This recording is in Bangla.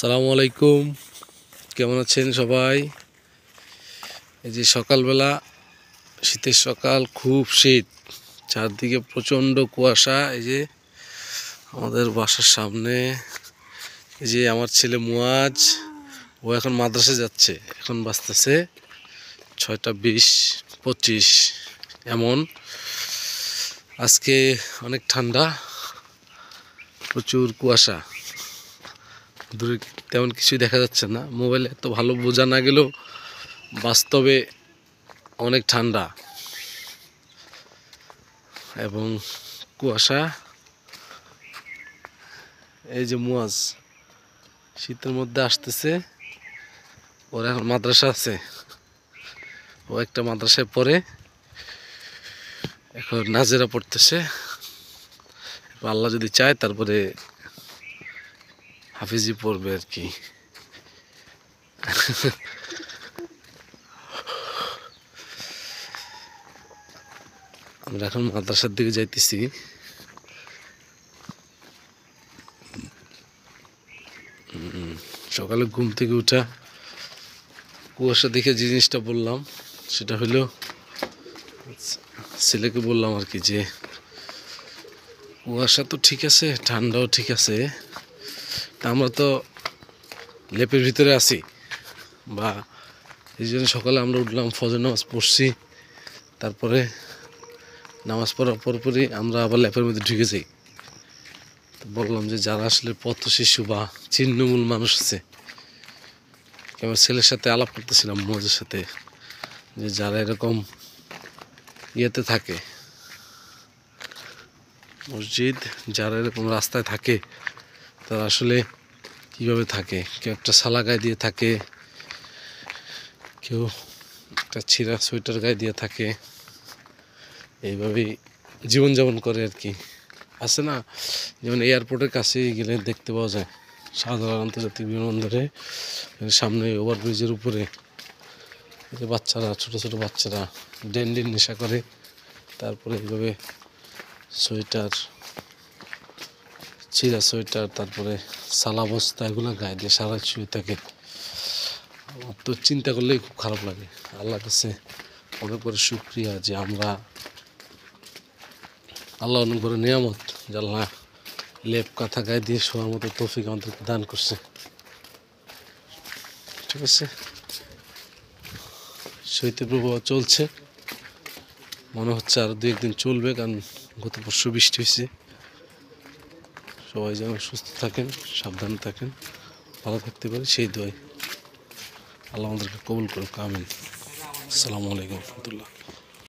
সালামু আলাইকুম কেমন আছেন সবাই এই যে সকালবেলা শীতের সকাল খুব শীত চারদিকে প্রচণ্ড কুয়াশা এই যে আমাদের বাসার সামনে এই যে আমার ছেলে মুয়াজ ও এখন মাদ্রাসে যাচ্ছে এখন বাঁচতেছে ছয়টা বিশ পঁচিশ এমন আজকে অনেক ঠান্ডা প্রচুর কুয়াশা দূরে তেমন কিছুই দেখা যাচ্ছে না মোবাইলে এত ভালো বোঝা না গেলেও বাস্তবে অনেক ঠান্ডা এবং কুয়াশা এই যে মুয়াজ শীতের মধ্যে আসতেছে ওর এখন মাদ্রাসা আছে ও একটা মাদ্রাসায় পড়ে এখন নাজেরা পড়তেছে আল্লাহ যদি চায় তারপরে হাফিজি পড়বে আর কি আমরা এখন মাদ্রাসার দিকে যাইতেছি সকালে ঘুম থেকে উঠা কুয়াশা দেখে যে জিনিসটা বললাম সেটা হলো ছেলেকে বললাম আর কি যে কুয়াশা তো ঠিক আছে ঠান্ডাও ঠিক আছে তা আমরা তো লেপের ভিতরে আছি বা এই জন্য সকালে আমরা উঠলাম ফজর নামাজ পড়ছি তারপরে নামাজ পড়ার পরপরই আমরা আবার লেপের মধ্যে ঢুকে যাই তো বললাম যে যারা আসলে পথ শিশু বা চিহ্নমূল মানুষ আছে আমার ছেলের সাথে আলাপ করতেছিলাম মজের সাথে যে যারা এরকম ইয়েতে থাকে মসজিদ যারা এরকম রাস্তায় থাকে তারা আসলে কিভাবে থাকে কেউ একটা সালা গায়ে দিয়ে থাকে কেউ একটা ছিঁড়া সোয়েটার গায়ে দিয়ে থাকে এইভাবেই জীবনযাপন করে আর কি আছে না যেমন এয়ারপোর্টের কাছে গেলে দেখতে পাওয়া যায় সাধারণ আন্তর্জাতিক বিমানবন্দরে মানে সামনে ওভারব্রিজের উপরে বাচ্চারা ছোট ছোট বাচ্চারা ডেন্ডিন নেশা করে তারপরে এইভাবে সোয়েটার চিরা সোয়েটার তারপরে সালা বস্তা এগুলো গায়ে দিয়ে সারা শুয়ে থাকে আমার তো চিন্তা করলেই খুব খারাপ লাগে আল্লাহ কাছে অনেক করে শুক্রিয়া যে আমরা আল্লাহ অনেক করে নিয়ামত যে আল্লাহ লেপ কাঁথা গায়ে দিয়ে শোয়ার মতো তফিক আমাদেরকে দান করছে ঠিক আছে শৈত্যপ্রবাহ চলছে মনে হচ্ছে আরও দু একদিন চলবে কারণ গত পরশু বৃষ্টি হয়েছে সবাই যেন সুস্থ থাকেন সাবধানে থাকেন ভালো থাকতে পারি সেই দোয় আল্লাহ আমাদেরকে কবুল করুক আমিন আসসালামু আলাইকুম রহমতুল্লাহ